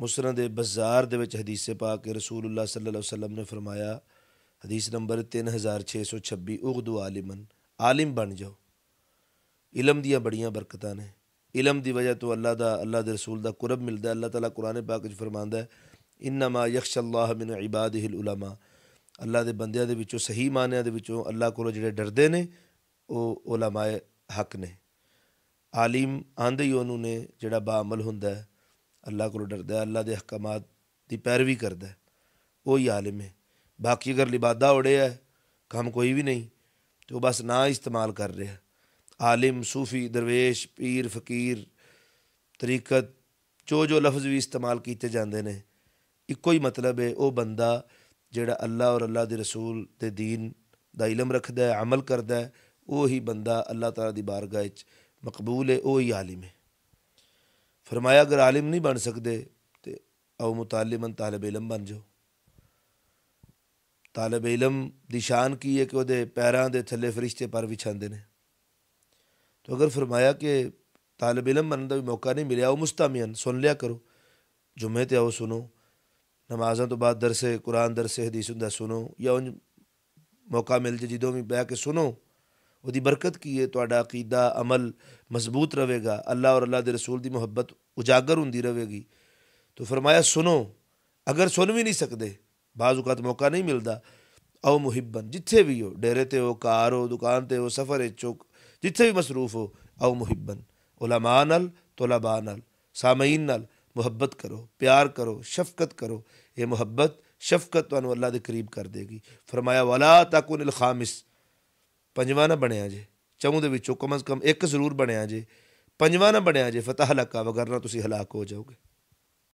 मुसरद बाज़ार के पा के रसूल अल्लाह सल वसलम ने फरमाया हदीस नंबर तीन हज़ार छे सौ छब्बी उगदू आलिमन आलिम बन जाओ इलम दिया बड़िया बरकत ने इलम की वजह तो अल्लाह का अल्लाह के रसूल का कुरब मिलता अल्लाह तला कुरान पाक फरमाता है इन्नमा यख्श अल्लाह मिन इबाद हिल उलामा अल्लाह के बंद सही मान्या अल्लाह को जोड़े डरते हैं वो ओलामाए हक ने आलिम आंदे ही उन्होंने जोड़ा बामल होंगे अल्लाह को डरद अल्लाह के अहकाम की पैरवी करद वो ही आलिम है बाकी अगर लिबादा उड़े है कम कोई भी नहीं तो बस ना इस्तेमाल कर रहा आलिम सूफी दरवेश पीर फकीर तरीकत जो जो लफ्ज़ भी इस्तेमाल किए जाते हैं इको ही मतलब है वह बंदा जोड़ा अल्लाह और अल्लाह के रसूल के दीन का इलम है अमल करता है उ ही बंदा अल्लाह तला दारगाह मकबूल है वही आलिम है फरमाया अगर आलिम नहीं बन सकते तो आओ मुतालिमन तालब इलम बन जाओ तालब इलम की शान की है कि वो पैरों के थले फरिश्ते पर बिछाते हैं तो अगर फरमाया कि तालब इलम बनने का भी मौका नहीं मिले आओ मुस्तामियन सुन लिया करो जुमे तो आओ सुनो नमाजा तो बाद दरसे कुरान दरसे हदीस सुनो या उन मौका मिल जाए जो भी बह के सुनो वो बरकत की है थोड़ा अकीदा अमल मजबूत रहेगा अल्लाह और अल्लाह के रसूल की मुहब्बत उजागर होंगी रहेगी तो फरमाया सुनो अगर सुन भी नहीं सकते बाजूकात मौका नहीं मिलता आओ मुहिबन जिथे भी हो डेरे ते हो कार हो दुकान ते हो सफर है चुक जिथे भी मसरूफ हो आओ मुहिबन ओलामा नल तोलाबा नल सामीन नल मुहब्बत करो प्यार करो शफकत करो ये मुहब्बत शफकत तो अल्लाह के करीब कर देगी फरमाया वला तक उन ਪੰਜਵਾਂ ਨਾ ਬਣਿਆ ਜੇ ਚੌਂ ਦੇ ਵਿੱਚੋਂ ਕਮ ਅਜ਼ ਕਮ ਇੱਕ ਜ਼ਰੂਰ ਬਣਿਆ ਜੇ ਪੰਜਵਾਂ ਨਾ ਬਣਿਆ ਜੇ ਫਤਹ ਹਲਾਕਾ ਵਗਰਨਾ ਤੁਸੀਂ ਹਲਾਕ ਹੋ ਜਾਓਗੇ